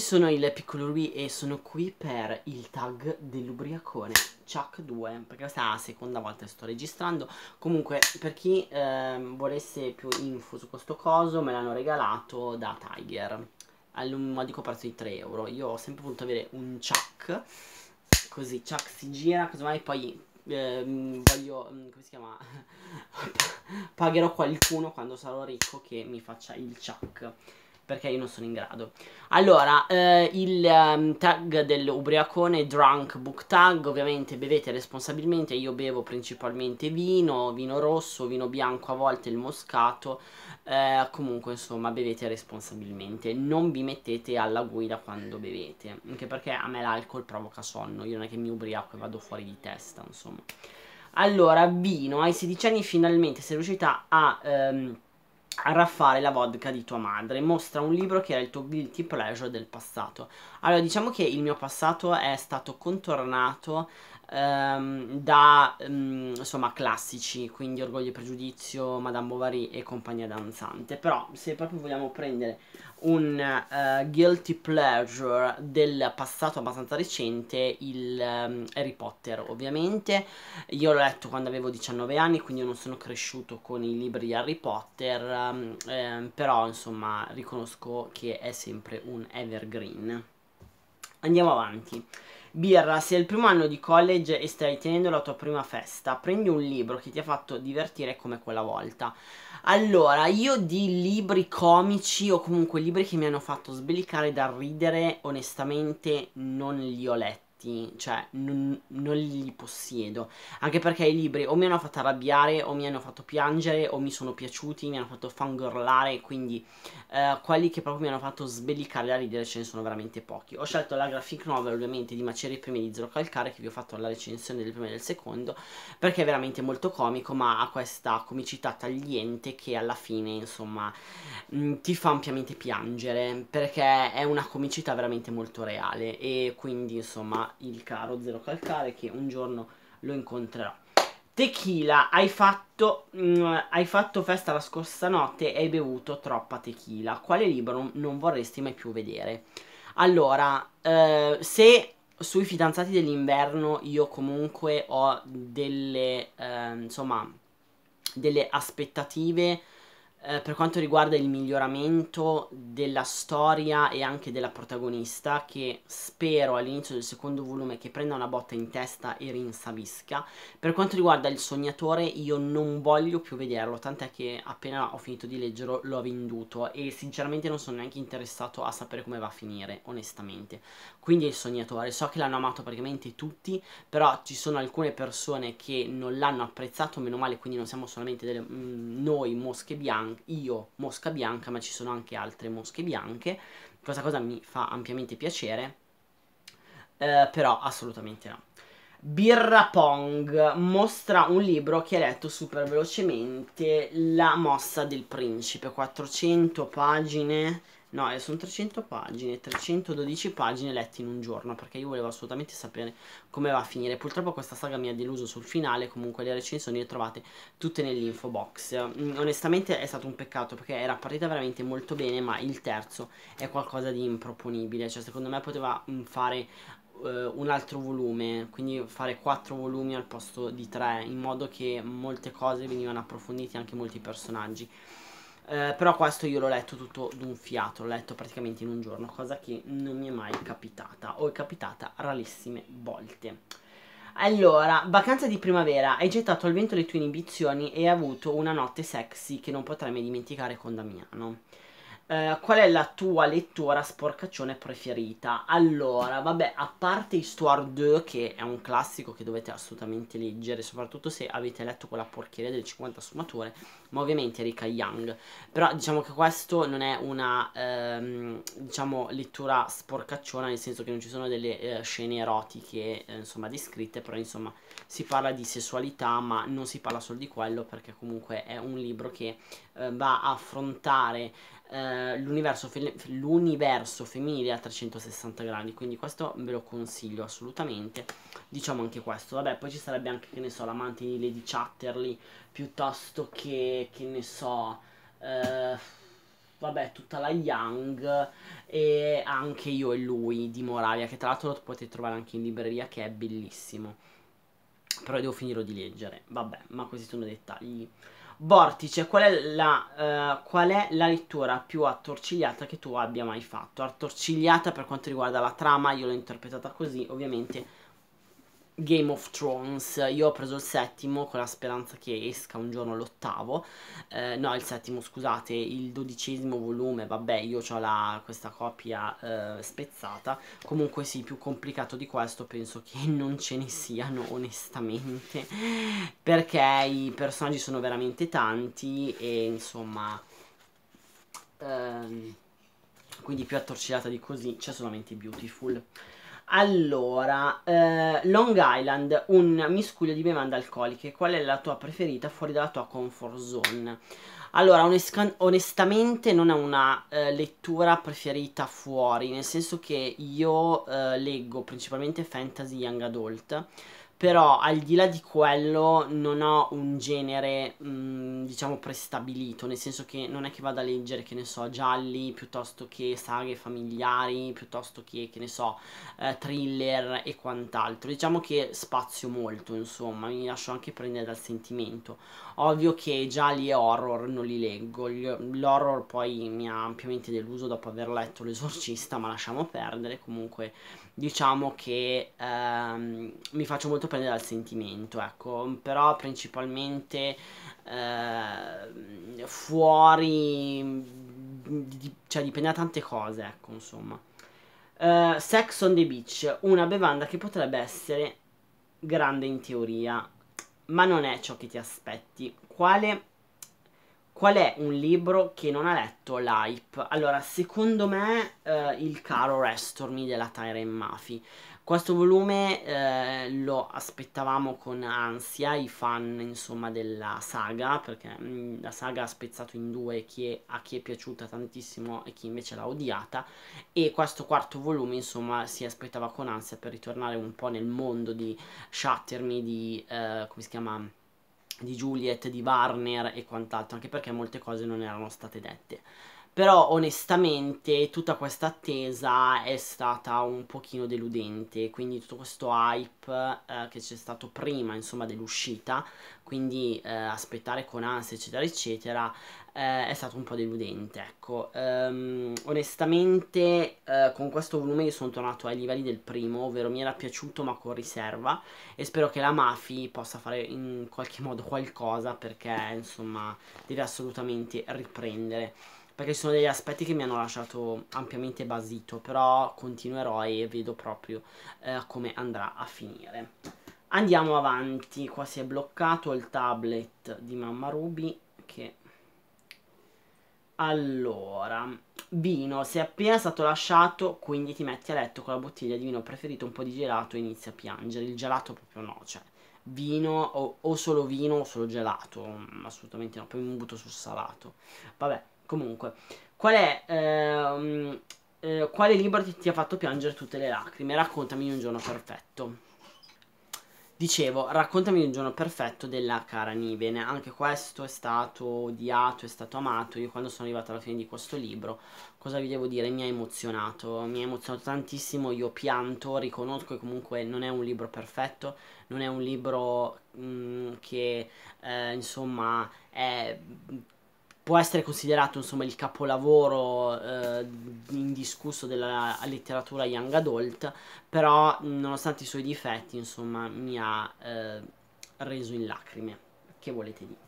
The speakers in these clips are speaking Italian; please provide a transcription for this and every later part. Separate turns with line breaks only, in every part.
sono il piccolo Rui e sono qui per il tag dell'ubriacone Chuck 2 perché questa è la seconda volta che sto registrando comunque per chi eh, volesse più info su questo coso me l'hanno regalato da Tiger Al modico prezzo di 3 euro io ho sempre voluto avere un Chuck così Chuck si gira casomai poi eh, voglio mm, come si chiama pagherò qualcuno quando sarò ricco che mi faccia il Chuck perché io non sono in grado. Allora, eh, il um, tag dell'ubriacone Drunk Book Tag, ovviamente bevete responsabilmente, io bevo principalmente vino, vino rosso, vino bianco, a volte il moscato, eh, comunque insomma bevete responsabilmente, non vi mettete alla guida quando bevete, anche perché a me l'alcol provoca sonno, io non è che mi ubriaco e vado fuori di testa, insomma. Allora, vino, ai 16 anni finalmente sei riuscita a... Ehm, a raffare la vodka di tua madre. Mostra un libro che era il tuo guilty pleasure del passato. Allora, diciamo che il mio passato è stato contornato ehm, da ehm, insomma classici, quindi Orgoglio e Pregiudizio, Madame Bovary e compagnia danzante. Però se proprio vogliamo prendere un uh, guilty pleasure del passato abbastanza recente, il um, Harry Potter ovviamente. Io l'ho letto quando avevo 19 anni, quindi non sono cresciuto con i libri di Harry Potter, um, ehm, però insomma riconosco che è sempre un evergreen. Andiamo avanti. Birra, se è il primo anno di college e stai tenendo la tua prima festa, prendi un libro che ti ha fatto divertire come quella volta. Allora, io di libri comici o comunque libri che mi hanno fatto sbellicare dal ridere, onestamente non li ho letti fatti, cioè non, non, li possiedo, anche perché i libri o mi hanno fatto arrabbiare o mi hanno fatto piangere o mi sono piaciuti, mi hanno fatto fangirlare, quindi eh, quelli che proprio mi hanno fatto sbellicare da ridere ce ne sono veramente pochi. Ho scelto la graphic novel ovviamente di Maceri Premi di Zero Calcare che vi ho fatto la recensione del primo e del secondo perché è veramente molto comico ma ha questa comicità tagliente che alla fine insomma mh, mm, ti fa ampiamente piangere perché è una comicità veramente molto reale e quindi insomma il caro Zero Calcare che un giorno lo incontrerò. Tequila, hai fatto, mh, mm, hai fatto festa la scorsa notte e hai bevuto troppa tequila. Quale libro non vorresti mai più vedere? Allora, eh, se sui fidanzati dell'inverno io comunque ho delle, eh, insomma, delle aspettative eh, per quanto riguarda il miglioramento della storia e anche della protagonista, che spero all'inizio del secondo volume che prenda una botta in testa e rinsavisca. Per quanto riguarda il sognatore, io non voglio più vederlo, tant'è che appena ho finito di leggerlo l'ho venduto e sinceramente non sono neanche interessato a sapere come va a finire, onestamente. Quindi il sognatore, so che l'hanno amato praticamente tutti, però ci sono alcune persone che non l'hanno apprezzato, meno male, quindi non siamo solamente delle, mh, mm, noi mosche bianche io mosca bianca, ma ci sono anche altre mosche bianche. Questa cosa mi fa ampiamente piacere, eh, però assolutamente no. Birra Pong mostra un libro che ha letto super velocemente La mossa del principe, 400 pagine No, eh, sono 300 pagine, 312 pagine lette in un giorno, perché io volevo assolutamente sapere come va a finire. Purtroppo questa saga mi ha deluso sul finale, comunque le recensioni le trovate tutte nell'info box. Mm, onestamente è stato un peccato, perché era partita veramente molto bene, ma il terzo è qualcosa di improponibile. Cioè, secondo me poteva mm, fare eh, un altro volume, quindi fare quattro volumi al posto di tre, in modo che molte cose venivano approfondite, anche molti personaggi. Eh, però questo io l'ho letto tutto d'un fiato, l'ho letto praticamente in un giorno, cosa che non mi è mai capitata, o è capitata rarissime volte. Allora, vacanza di primavera, hai gettato al vento le tue inibizioni e hai avuto una notte sexy che non potrai mai dimenticare con Damiano. Uh, qual è la tua lettura sporcaccione preferita? Allora, vabbè, a parte Histoire 2, che è un classico che dovete assolutamente leggere, soprattutto se avete letto quella porcheria del 50 sfumature, ma ovviamente Erika Young. Però diciamo che questo non è una, ehm, diciamo, lettura sporcacciona, nel senso che non ci sono delle eh, scene erotiche, eh, insomma, descritte, però insomma si parla di sessualità, ma non si parla solo di quello, perché comunque è un libro che eh, va a affrontare eh, l'universo, fe- l'universo, femminile a 360 gradi. Quindi questo ve lo consiglio assolutamente. Diciamo anche questo. Vabbè, poi ci sarebbe anche, che ne so, l'amante di Lady Chatterley, piuttosto che, che ne so... Eh, vabbè, tutta la Young e anche io e lui di Moravia, che tra l'altro lo potete trovare anche in libreria, che è bellissimo. Però devo finire di leggere. Vabbè, ma questi sono dettagli. Vortice, qual è, la, uh, qual è la lettura più attorcigliata che tu abbia mai fatto? Attorcigliata per quanto riguarda la trama, io l'ho interpretata così, ovviamente Game of Thrones. Io ho preso il settimo con la speranza che esca un giorno l'ottavo. Eh, no, il settimo, scusate, il dodicesimo volume. Vabbè, io ho la, questa copia eh, spezzata. Comunque, sì, più complicato di questo penso che non ce ne siano, onestamente. Perché i personaggi sono veramente tanti e insomma. Ehm, quindi più attorcigliata di così c'è solamente Beautiful. Allora, eh, Long Island, un miscuglio di bevande alcoliche, qual è la tua preferita fuori dalla tua comfort zone? Allora, onestamente non è una eh, lettura preferita fuori, nel senso che io eh, leggo principalmente fantasy young adult, però al di là di quello non ho un genere, mh, mm, diciamo, prestabilito, nel senso che non è che vado a leggere, che ne so, gialli piuttosto che saghe familiari, piuttosto che, che ne so, eh, thriller e quant'altro. Diciamo che spazio molto, insomma, mi lascio anche prendere dal sentimento. Ovvio che gialli e horror non li leggo, l'horror poi mi ha ampiamente deluso dopo aver letto L'esorcista, ma lasciamo perdere, comunque diciamo che ehm, mi faccio molto molto prende dal sentimento, ecco, però principalmente eh, fuori, di, cioè dipende da tante cose, ecco, insomma. Uh, Sex on the Beach, una bevanda che potrebbe essere grande in teoria, ma non è ciò che ti aspetti. Quale Qual è un libro che non ha letto l'hype? Allora, secondo me eh, il caro Restormi della Tyrion Murphy. Questo volume eh, lo aspettavamo con ansia, i fan insomma della saga, perché mh, mm, la saga ha spezzato in due chi è, a chi è piaciuta tantissimo e chi invece l'ha odiata e questo quarto volume insomma si aspettava con ansia per ritornare un po' nel mondo di Shatterme, di eh, come si chiama di Juliet, di Warner e quant'altro, anche perché molte cose non erano state dette. Però onestamente tutta questa attesa è stata un pochino deludente, quindi tutto questo hype eh, che c'è stato prima, insomma, dell'uscita, quindi eh, aspettare con ansia, eccetera, eccetera, eh, è stato un po' deludente, ecco. Um, onestamente eh, con questo volume io sono tornato ai livelli del primo, ovvero mi era piaciuto ma con riserva e spero che la Mafi possa fare in qualche modo qualcosa perché, insomma, deve assolutamente riprendere perché ci sono degli aspetti che mi hanno lasciato ampiamente basito, però continuerò e vedo proprio eh, come andrà a finire. Andiamo avanti, qua si è bloccato il tablet di mamma Ruby che... Allora, vino, se è appena stato lasciato, quindi ti metti a letto con la bottiglia di vino preferito, un po' di gelato e inizi a piangere. Il gelato proprio no, cioè vino o, o solo vino o solo gelato, mm, assolutamente no, poi mi butto sul salato. Vabbè, Comunque, qual è... Ehm, eh, quale libro ti, ti ha fatto piangere tutte le lacrime? Raccontami un giorno perfetto. Dicevo, raccontami un giorno perfetto della cara Niven. Anche questo è stato odiato, è stato amato. Io quando sono arrivata alla fine di questo libro, cosa vi devo dire? Mi ha emozionato. Mi ha emozionato tantissimo. Io pianto, riconosco che comunque non è un libro perfetto. Non è un libro mh, mm, che, eh, insomma, è può essere considerato insomma il capolavoro eh, indiscusso della letteratura young adult, però nonostante i suoi difetti insomma mi ha eh, reso in lacrime, che volete dire.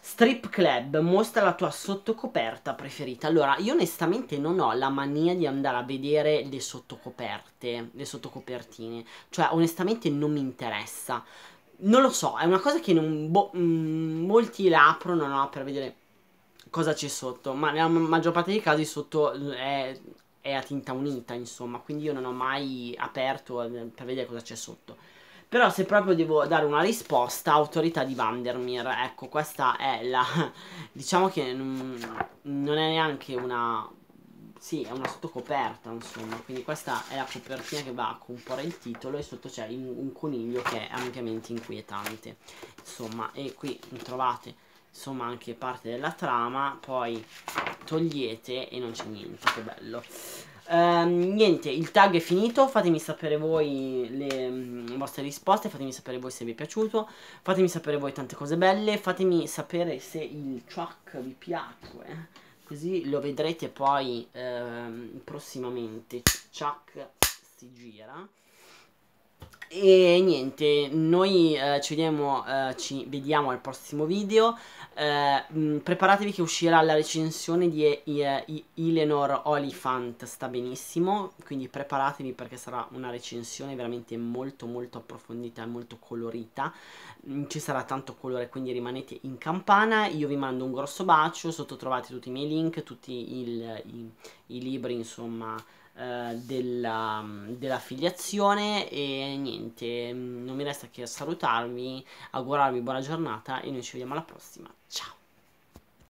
Strip Club, mostra la tua sottocoperta preferita. Allora, io onestamente non ho la mania di andare a vedere le sottocoperte, le sottocopertine. Cioè, onestamente non mi interessa. Non lo so, è una cosa che non, boh, mm, molti la aprono no, per vedere cosa c'è sotto, ma nella maggior parte dei casi sotto è, è a tinta unita, insomma, quindi io non ho mai aperto eh, per vedere cosa c'è sotto. Però se proprio devo dare una risposta, autorità di Vandermeer, ecco, questa è la... diciamo che non, è neanche una... sì, è una sottocoperta, insomma, quindi questa è la copertina che va a comporre il titolo e sotto c'è un, un coniglio che è ampiamente inquietante. Insomma, e qui trovate insomma anche parte della trama, poi togliete e non c'è niente, che bello. Ehm, niente, il tag è finito, fatemi sapere voi le, le mm, vostre risposte, fatemi sapere voi se vi è piaciuto, fatemi sapere voi tante cose belle, fatemi sapere se il chuck vi piacque, eh. così lo vedrete poi ehm, prossimamente, chuck si gira. E niente, noi eh, ci, vediamo, eh, ci, vediamo, al prossimo video. Eh, mh, mm, preparatevi che uscirà la recensione di eh, Eleanor Oliphant, sta benissimo, quindi preparatevi perché sarà una recensione veramente molto molto approfondita e molto colorita. Mh, mm, ci sarà tanto colore, quindi rimanete in campana. Io vi mando un grosso bacio, sotto trovate tutti i miei link, tutti il, i, i libri, insomma eh, della, filiazione e niente, mm, non mi resta che salutarvi, augurarvi buona giornata e noi ci vediamo alla prossima. Ciao!